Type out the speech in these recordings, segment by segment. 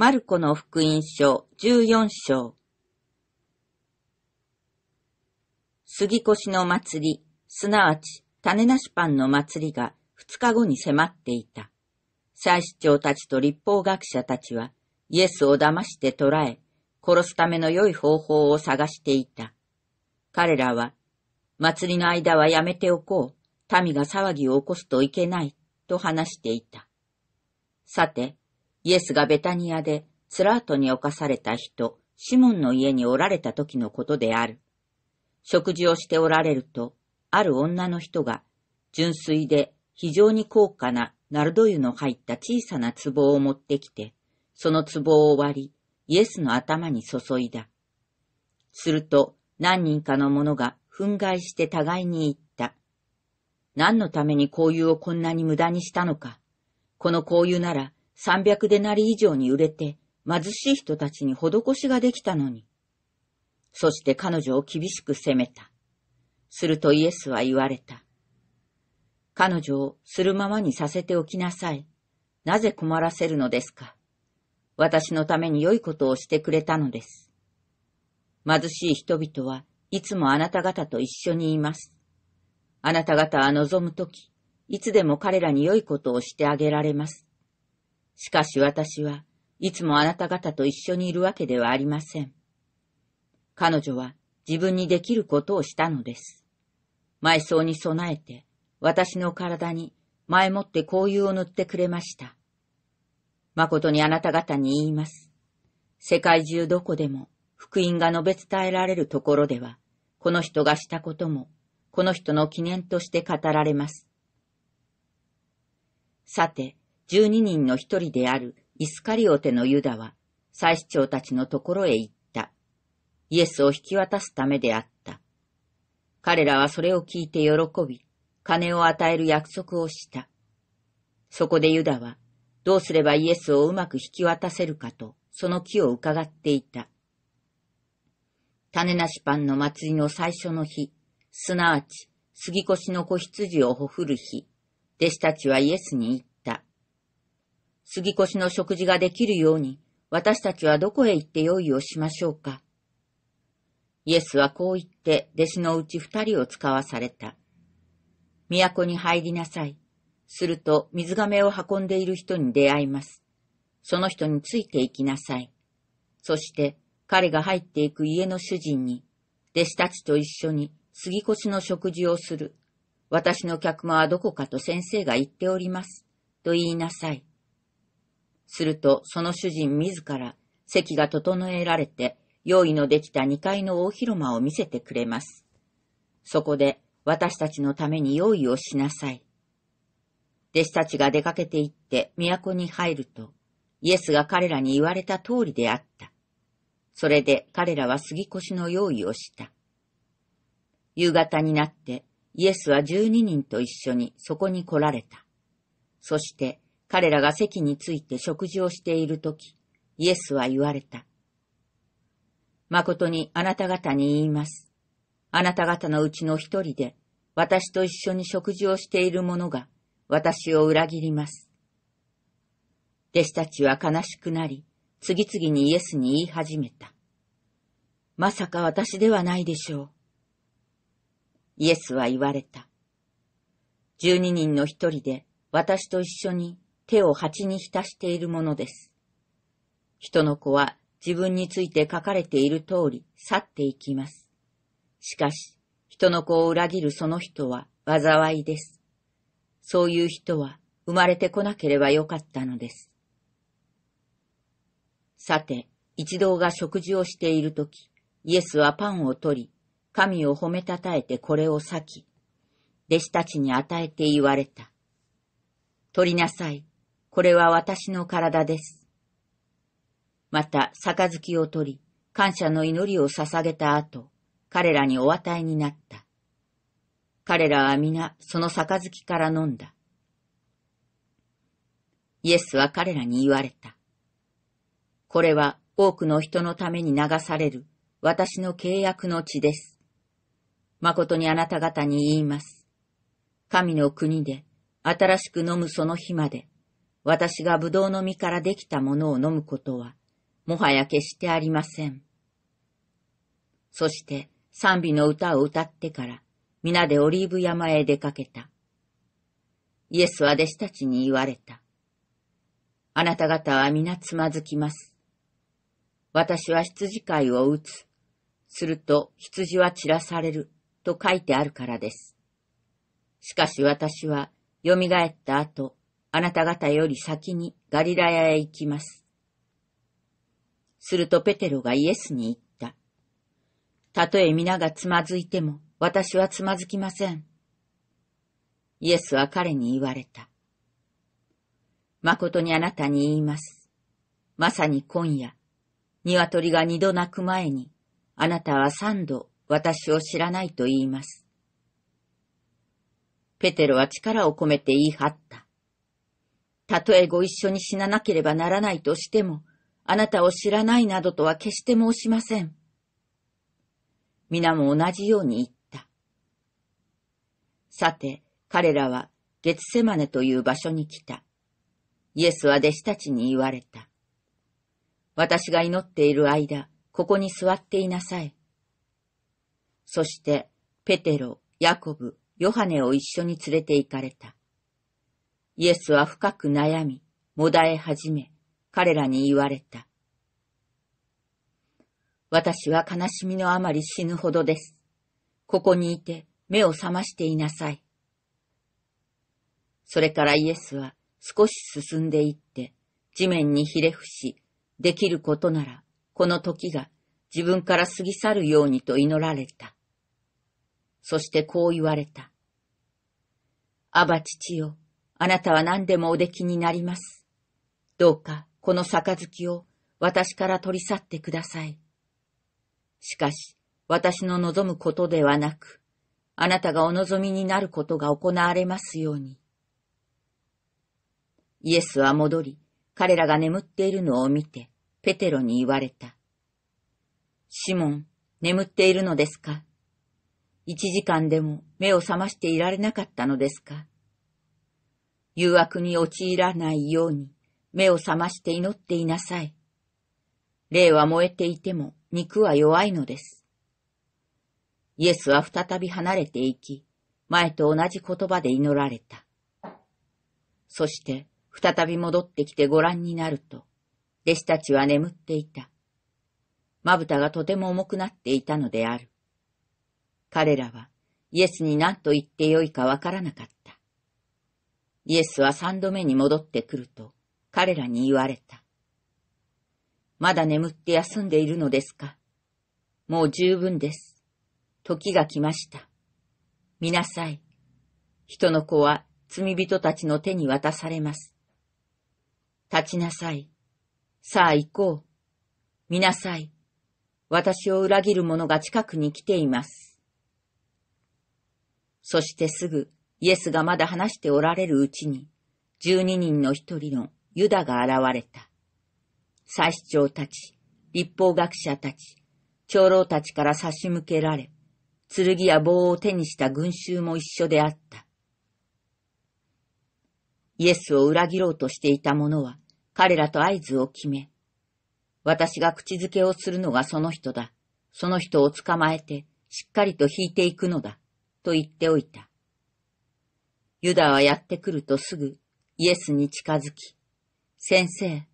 マルコの福音書14章。杉越の祭り、すなわち種なしパンの祭りが2日後に迫っていた。祭司長たちと立法学者たちは、イエスを騙して捕らえ、殺すための良い方法を探していた。彼らは、祭りの間はやめておこう。民が騒ぎを起こすといけない、と話していた。さて、イエスがベタニアで、ツラートに侵された人、シモンの家におられた時のことである。食事をしておられると、ある女の人が、純粋で非常に高価なナルド湯の入った小さな壺を持ってきて、その壺を割り、イエスの頭に注いだ。すると、何人かの者が憤慨して互いに言った。何のために紅葉をこんなに無駄にしたのか。この紅葉なら、300なり以上に売れて貧しい人たちに施しができたのに。そして彼女を厳しく責めた。するとイエスは言われた。彼女をするままにさせておきなさい。なぜ困らせるのですか私のために良いことをしてくれたのです。貧しい人々はいつもあなた方と一緒にいます。あなた方は望むとき、いつでも彼らに良いことをしてあげられます。しかし私はいつもあなた方と一緒にいるわけではありません。彼女は自分にできることをしたのです。埋葬に備えて私の体に前もって交油を塗ってくれました。誠にあなた方に言います。世界中どこでも福音が述べ伝えられるところでは、この人がしたことも、この人の記念として語られます。さて、十二人の一人であるイスカリオテのユダは、祭司長たちのところへ行った。イエスを引き渡すためであった。彼らはそれを聞いて喜び、金を与える約束をした。そこでユダは、どうすればイエスをうまく引き渡せるかと、その木を伺っていた。種なしパンの祭りの最初の日、すなわち、杉越の子羊をほふる日、弟子たちはイエスに言っ杉越の食事ができるように、私たちはどこへ行って用意をしましょうか。イエスはこう言って弟子のうち二人を使わされた。都に入りなさい。すると水亀を運んでいる人に出会います。その人について行きなさい。そして彼が入っていく家の主人に、弟子たちと一緒に杉越の食事をする。私の客間はどこかと先生が言っております。と言いなさい。すると、その主人自ら、席が整えられて、用意のできた2階の大広間を見せてくれます。そこで、私たちのために用意をしなさい。弟子たちが出かけて行って都に入ると、イエスが彼らに言われた通りであった。それで彼らは杉越の用意をした。夕方になってイエスは十二人と一緒にそこに来られた。そして彼らが席について食事をしているとき、イエスは言われた。誠にあなた方に言います。あなた方のうちの一人で、私と一緒に食事をしている者が、私を裏切ります。弟子たちは悲しくなり、次々にイエスに言い始めた。まさか私ではないでしょう。イエスは言われた。十二人の一人で、私と一緒に手を鉢に浸しているものです。人の子は自分について書かれている通り去っていきます。しかし、人の子を裏切るその人は災いです。そういう人は生まれてこなければよかったのです。さて、一同が食事をしているとき、イエスはパンを取り、神を褒めたたえてこれを裂き、弟子たちに与えて言われた。取りなさい。これは私の体です。また、杯を取り、感謝の祈りを捧げた後、彼らにお与えになった。彼らは皆、その杯から飲んだ。イエスは彼らに言われた。これは多くの人のために流される私の契約の血です。誠にあなた方に言います。神の国で新しく飲むその日まで私が葡萄の実からできたものを飲むことは、もはや決してありません。そして賛美の歌を歌ってから、皆でオリーブ山へ出かけた。イエスは弟子たちに言われた。あなた方は皆つまずきます。私は羊飼いを打つ。すると羊は散らされると書いてあるからです。しかし私は蘇った後、あなた方より先にガリラヤへ行きます。するとペテロがイエスに言った。たとえ皆がつまずいても、私はつまずきません。イエスは彼に言われた。誠にあなたに言います。まさに今夜、鶏が二度鳴く前に、あなたは三度私を知らないと言います。ペテロは力を込めて言い張った。たとえご一緒に死ななければならないとしても、あなたを知らないなどとは決して申しません。皆も同じように言った。さて、彼らは、月セマネという場所に来た。イエスは弟子たちに言われた。私が祈っている間、ここに座っていなさい。そして、ペテロ、ヤコブ、ヨハネを一緒に連れて行かれた。イエスは深く悩み、もだえ始め、彼らに言われた。私は悲しみのあまり死ぬほどです。ここにいて目を覚ましていなさい。それからイエスは少し進んでいって、地面にひれ伏し、できることなら、この時が自分から過ぎ去るようにと祈られた。そしてこう言われた。アバ父よ、あなたは何でもおできになります。どうかこの杯を私から取り去ってください。しかし、私の望むことではなく、あなたがお望みになることが行われますように。イエスは戻り、彼らが眠っているのを見て、ペテロに言われた。シモン、眠っているのですか一時間でも目を覚ましていられなかったのですか誘惑に陥らないように、目を覚まして祈っていなさい。霊は燃えていても、肉は弱いのです。イエスは再び離れていき、前と同じ言葉で祈られた。そして、再び戻ってきてご覧になると、弟子たちは眠っていた。まぶたがとても重くなっていたのである。彼らは、イエスに何と言ってよいかわからなかった。イエスは三度目に戻ってくると彼らに言われた。まだ眠って休んでいるのですかもう十分です。時が来ました。見なさい。人の子は罪人たちの手に渡されます。立ちなさい。さあ行こう。見なさい。私を裏切る者が近くに来ています。そしてすぐイエスがまだ話しておられるうちに、十二人の一人のユダが現れた。祭司長たち、立法学者たち、長老たちから差し向けられ、剣や棒を手にした群衆も一緒であった。イエスを裏切ろうとしていた者は、彼らと合図を決め、私が口づけをするのがその人だ。その人を捕まえて、しっかりと引いていくのだ。と言っておいた。ユダはやってくるとすぐイエスに近づき、先生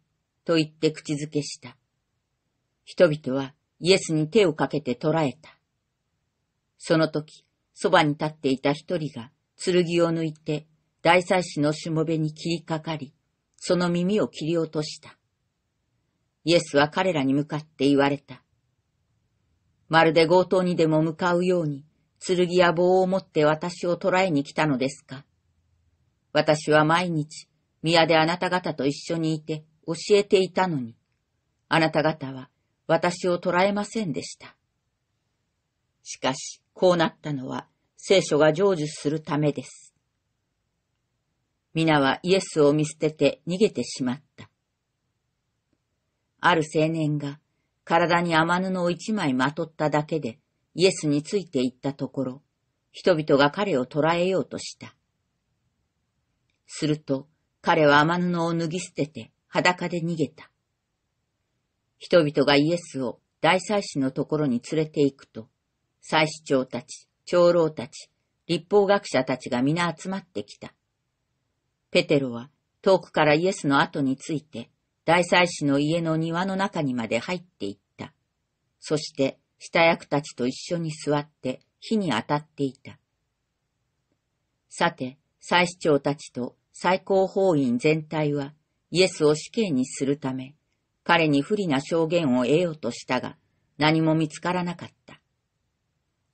と言って口づけした。人々はイエスに手をかけて捕らえた。その時、そばに立っていた一人が剣を抜いて大祭司のしもべに切りかかり、その耳を切り落とした。イエスは彼らに向かって言われた。まるで強盗にでも向かうように、剣や棒を持って私を捕らえに来たのですか私は毎日、宮であなた方と一緒にいて教えていたのに、あなた方は私を捕らえませんでした。しかし、こうなったのは聖書が成就するためです。皆はイエスを見捨てて逃げてしまった。ある青年が体に雨布を一枚まとっただけでイエスについていったところ、人々が彼を捕らえようとした。すると、彼は天布を脱ぎ捨てて裸で逃げた。人々がイエスを大祭司のところに連れて行くと、祭司長たち、長老たち、立法学者たちが皆集まってきた。ペテロは遠くからイエスの後について、大祭司の家の庭の中にまで入っていった。そして、下役たちと一緒に座って火に当たっていた。さて、祭司長たちと最高法院全体はイエスを死刑にするため、彼に不利な証言を得ようとしたが、何も見つからなかった。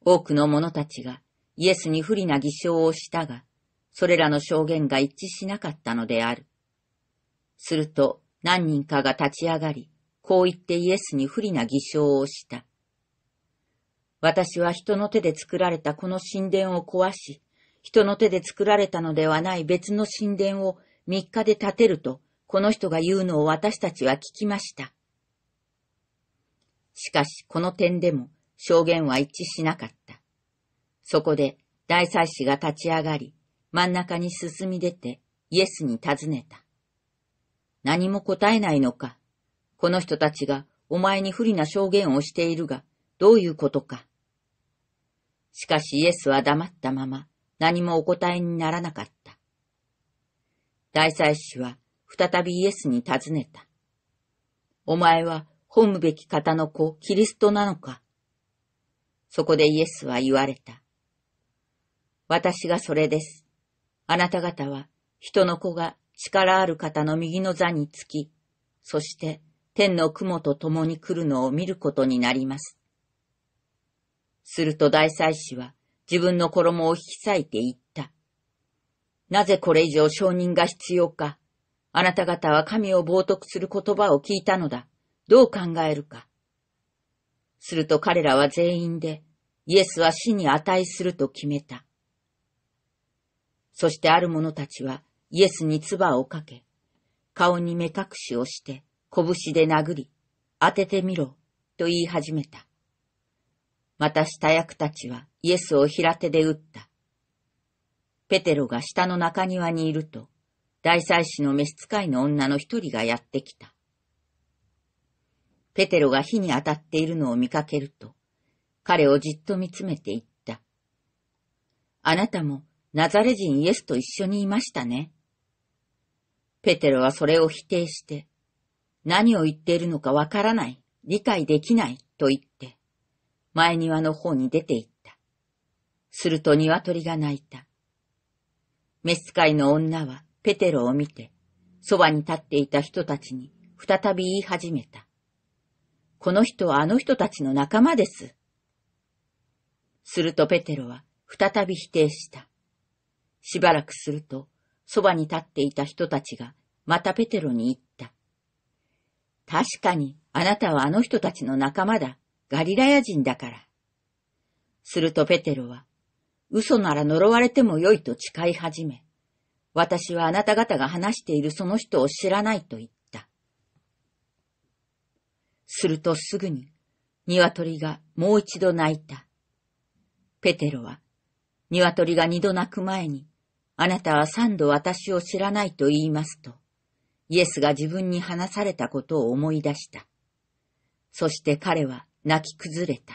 多くの者たちがイエスに不利な偽証をしたが、それらの証言が一致しなかったのである。すると何人かが立ち上がり、こう言ってイエスに不利な偽証をした。私は人の手で作られたこの神殿を壊し、人の手で作られたのではない別の神殿を3日で建てると、この人が言うのを私たちは聞きました。しかし、この点でも証言は一致しなかった。そこで大祭司が立ち上がり、真ん中に進み出てイエスに尋ねた。何も答えないのか。この人たちがお前に不利な証言をしているが、どういうことか。しかしイエスは黙ったまま、何もお答えにならなかった。大祭司は再びイエスに尋ねた。お前は褒むべき方の子、キリストなのかそこでイエスは言われた。私がそれです。あなた方は人の子が力ある方の右の座につき、そして天の雲と共に来るのを見ることになります。すると大祭司は自分の衣を引き裂いて言った。なぜこれ以上承認が必要か。あなた方は神を冒涜する言葉を聞いたのだ。どう考えるか。すると彼らは全員で、イエスは死に値すると決めた。そしてある者たちはイエスに唾をかけ、顔に目隠しをして、拳で殴り、当ててみろ、と言い始めた。また下役たちは、イエスを平手で打った。ペテロが下の中庭にいると、大祭司の召使いの女の一人がやってきた。ペテロが火に当たっているのを見かけると、彼をじっと見つめていった。あなたもナザレ人イエスと一緒にいましたね。ペテロはそれを否定して、何を言っているのかわからない、理解できないと言って、前庭の方に出て行っすると鶏が鳴いた。ス使いの女はペテロを見て、そばに立っていた人たちに再び言い始めた。この人はあの人たちの仲間です。するとペテロは再び否定した。しばらくすると、そばに立っていた人たちがまたペテロに言った。確かにあなたはあの人たちの仲間だ。ガリラヤ人だから。するとペテロは嘘なら呪われてもよいと誓い始め、私はあなた方が話しているその人を知らないと言った。するとすぐに、鶏がもう一度泣いた。ペテロは、鶏が二度泣く前に、あなたは三度私を知らないと言いますと、イエスが自分に話されたことを思い出した。そして彼は泣き崩れた。